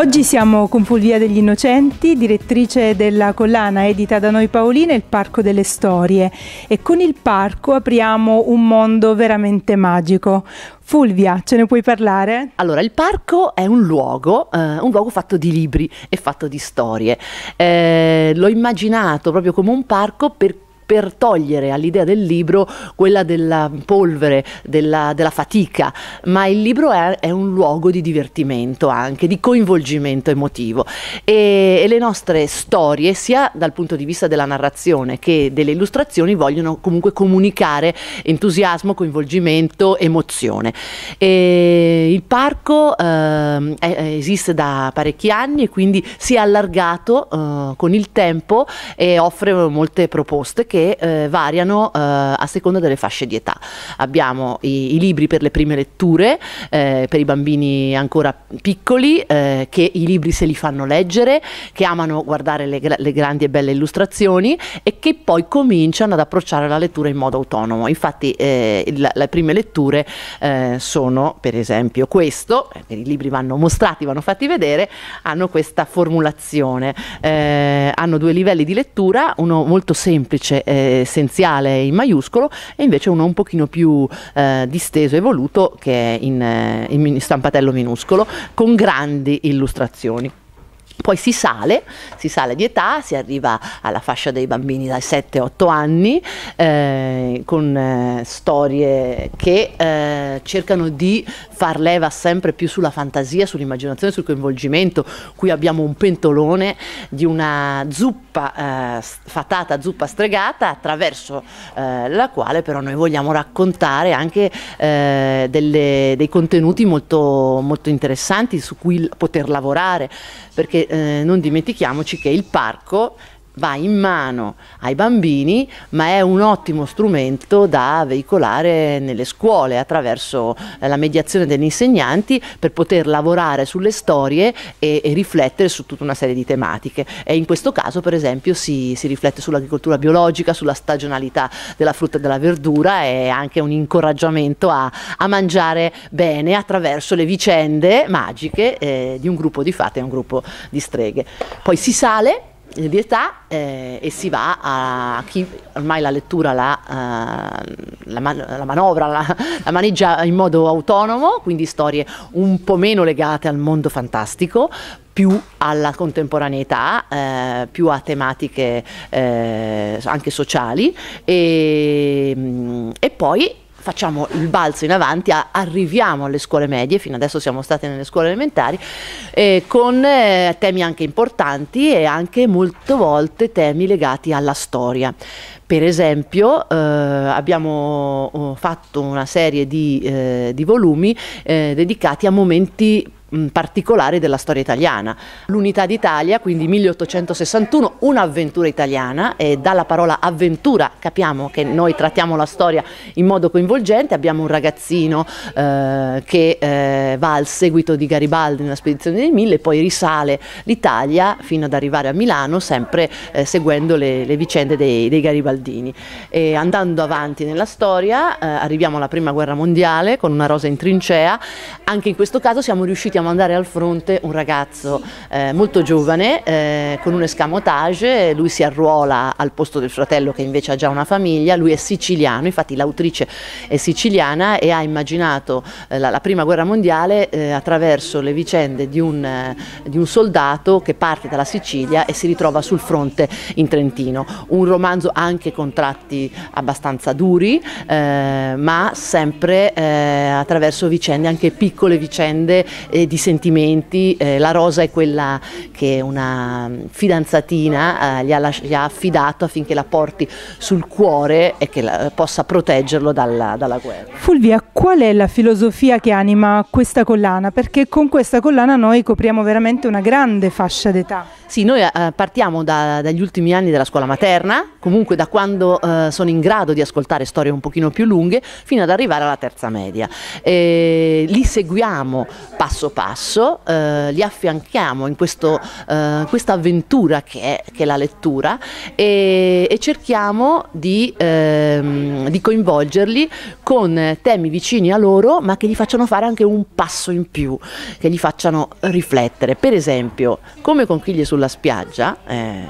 Oggi siamo con Fulvia degli Innocenti, direttrice della collana edita da noi Paolina, il Parco delle Storie e con il parco apriamo un mondo veramente magico. Fulvia, ce ne puoi parlare? Allora, il parco è un luogo, eh, un luogo fatto di libri e fatto di storie. Eh, l'ho immaginato proprio come un parco perché per togliere all'idea del libro quella della polvere, della, della fatica, ma il libro è, è, un luogo di divertimento anche, di coinvolgimento emotivo e, e le nostre storie, sia dal punto di vista della narrazione che delle illustrazioni, vogliono comunque comunicare entusiasmo, coinvolgimento, emozione. E il parco eh, esiste da parecchi anni e quindi si è allargato eh, con il tempo e offre molte proposte che che eh, variano eh, a seconda delle fasce di età. Abbiamo i, i libri per le prime letture, eh, per i bambini ancora piccoli, eh, che i libri se li fanno leggere, che amano guardare le, le, grandi e belle illustrazioni e che poi cominciano ad approcciare la lettura in modo autonomo. Infatti eh, la, le prime letture eh, sono per esempio questo, i libri vanno mostrati, vanno fatti vedere, hanno questa formulazione, hanno due livelli di lettura, uno molto semplice eh, essenziale in maiuscolo e invece uno un pochino più eh, disteso e voluto che è in, eh, in stampatello minuscolo con grandi illustrazioni. Poi si sale, si sale di età, si arriva alla fascia dei bambini dai 7-8 anni eh, con eh, storie che eh, cercano di far leva sempre più sulla fantasia, sull'immaginazione, sul coinvolgimento. Qui abbiamo un pentolone di una zuppa eh, fatata, zuppa stregata, attraverso eh, la quale però noi vogliamo raccontare anche eh, delle, dei contenuti molto, molto interessanti su cui poter lavorare perché eh, non dimentichiamoci che il parco va in mano ai bambini, ma è un ottimo strumento da veicolare nelle scuole attraverso eh, la mediazione degli insegnanti per poter lavorare sulle storie e, e riflettere su tutta una serie di tematiche. E in questo caso, per esempio, si, si riflette sull'agricoltura biologica, sulla stagionalità della frutta e della verdura e anche un incoraggiamento a, a mangiare bene attraverso le vicende magiche eh, di un gruppo di fate e un gruppo di streghe. Poi si sale di età eh, e si va a chi ormai la lettura la, uh, la, man la manovra, la, la, maneggia in modo autonomo, quindi storie un po' meno legate al mondo fantastico, più alla contemporaneità, eh, più a tematiche eh, anche sociali e, mm, e poi facciamo il balzo in avanti, arriviamo alle scuole medie, fino adesso siamo state nelle scuole elementari, eh, con eh, temi anche importanti e anche molte volte temi legati alla storia. Per esempio eh, abbiamo oh, fatto una serie di, eh, di volumi eh, dedicati a momenti Mm, particolari della storia italiana. L'unità d'Italia, quindi 1861, un'avventura italiana e dalla parola avventura capiamo che noi trattiamo la storia in modo coinvolgente, abbiamo un ragazzino eh, che eh, va al seguito di Garibaldi nella spedizione dei Mille, poi risale l'Italia fino ad arrivare a Milano, sempre eh, seguendo le, le, vicende dei, dei garibaldini. E andando avanti nella storia eh, arriviamo alla Prima Guerra Mondiale con una rosa in trincea, anche in questo caso siamo riusciti sappiamo andare al fronte un ragazzo eh, molto giovane eh, con un escamotage, lui si arruola al posto del fratello che invece ha già una famiglia, lui è siciliano, infatti l'autrice è siciliana e ha immaginato eh, la, la, prima guerra mondiale eh, attraverso le vicende di un, eh, di un soldato che parte dalla Sicilia e si ritrova sul fronte in Trentino. Un romanzo anche con tratti abbastanza duri, eh, ma sempre attraverso vicende, anche piccole vicende eh, di sentimenti, eh, la rosa è quella che una fidanzatina eh, gli, ha gli, ha affidato affinché la porti sul cuore e che la, eh, possa proteggerlo dalla, dalla guerra. Fulvia, qual è la filosofia che anima questa collana? Perché con questa collana noi copriamo veramente una grande fascia d'età. Sì, noi eh, partiamo da, dagli ultimi anni della scuola materna, comunque da quando eh, sono in grado di ascoltare storie un pochino più lunghe, fino ad arrivare alla terza media. E li seguiamo passo passo eh, li affianchiamo in questo, eh, questa avventura che è, che è, la lettura e, e cerchiamo di, ehm, di, coinvolgerli con temi vicini a loro ma che gli facciano fare anche un passo in più, che gli facciano riflettere. Per esempio, come conchiglie sulla spiaggia, eh,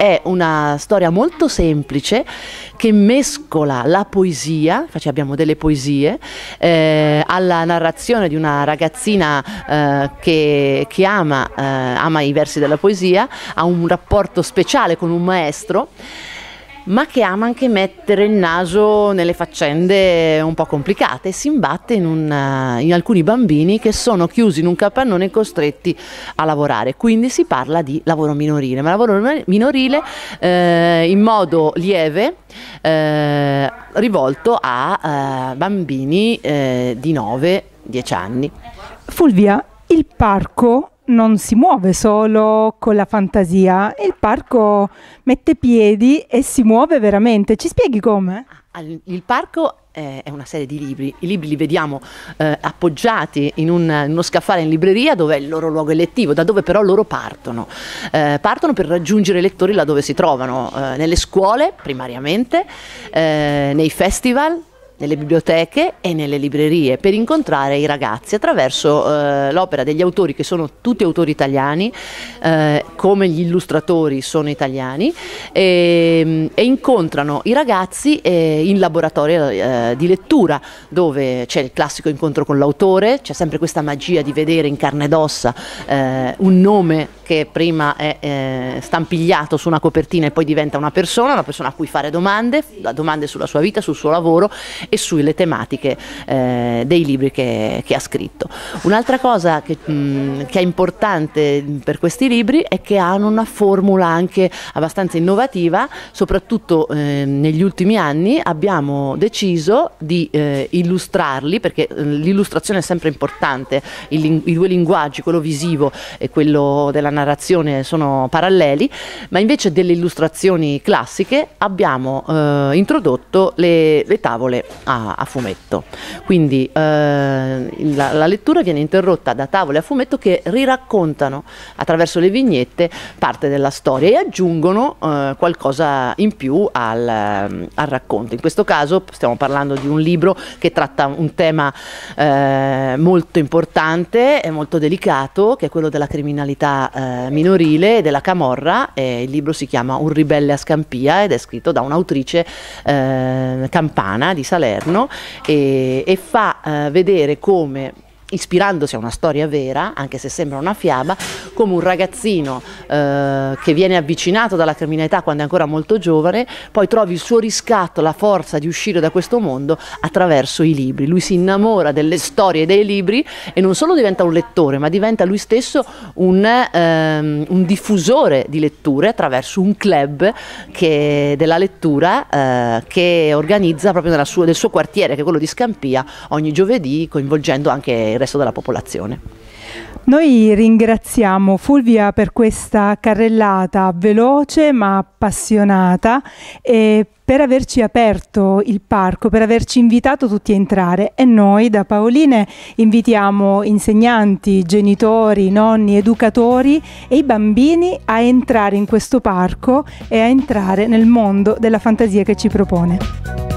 è una storia molto semplice che mescola la poesia, cioè abbiamo delle poesie, eh, alla narrazione di una ragazzina eh, che, che ama, eh, ama i versi della poesia, ha un rapporto speciale con un maestro ma che ama anche mettere il naso nelle faccende un po' complicate e si imbatte in, un, eh, in, alcuni bambini che sono chiusi in un capannone e costretti a lavorare. Quindi si parla di lavoro minorile, ma lavoro minorile eh, in modo lieve, eh, rivolto a eh, bambini eh, di 9-10 anni. Fulvia, il parco non si muove solo con la fantasia, il parco mette piedi e si muove veramente. Ci spieghi come? Il parco eh, è una serie di libri. I libri li vediamo eh, appoggiati in, un, in, uno scaffale in libreria dove è il loro luogo elettivo, da dove però loro partono. Eh, partono per raggiungere i lettori là dove si trovano, eh, nelle scuole primariamente, eh, nei festival, nelle biblioteche e nelle librerie per incontrare i ragazzi attraverso eh, l'opera degli autori che sono tutti autori italiani, eh, come gli illustratori sono italiani, e, ehm, e incontrano i ragazzi eh, in laboratorio eh, di lettura dove c'è il classico incontro con l'autore, c'è sempre questa magia di vedere in carne ed ossa eh, un nome che prima è eh, stampigliato su una copertina e poi diventa una persona, una persona a cui fare domande, domande sulla sua vita, sul suo lavoro e sulle tematiche eh, dei libri che, che ha scritto. Un'altra cosa che, mh, che, è importante per questi libri è che hanno una formula anche abbastanza innovativa, soprattutto eh, negli ultimi anni abbiamo deciso di eh, illustrarli perché eh, l'illustrazione è sempre importante, il, i due linguaggi, quello visivo e quello della narrazione narrazione sono paralleli, ma invece delle illustrazioni classiche abbiamo eh, introdotto le, le tavole a, a, fumetto. Quindi eh, la, la, lettura viene interrotta da tavole a fumetto che riraccontano attraverso le vignette parte della storia e aggiungono eh, qualcosa in più al, al, racconto. In questo caso stiamo parlando di un libro che tratta un tema eh, molto importante e molto delicato, che è quello della criminalità eh, eh, minorile della Camorra, eh, il libro si chiama Un ribelle a Scampia ed è scritto da un'autrice eh, campana di Salerno e, e fa eh, vedere come ispirandosi a una storia vera, anche se sembra una fiaba, come un ragazzino eh, che viene avvicinato dalla criminalità quando è ancora molto giovane, poi trovi il suo riscatto, la forza di uscire da questo mondo attraverso i libri. Lui si innamora delle storie dei libri e non solo diventa un lettore, ma diventa lui stesso un, ehm, un diffusore di letture attraverso un club che, della lettura eh, che organizza proprio sua, nel suo quartiere, che è quello di Scampia, ogni giovedì, coinvolgendo anche resto della popolazione. Noi ringraziamo Fulvia per questa carrellata veloce ma appassionata e per averci aperto il parco, per averci invitato tutti a entrare e noi da Paoline invitiamo insegnanti, genitori, nonni, educatori e i bambini a entrare in questo parco e a entrare nel mondo della fantasia che ci propone.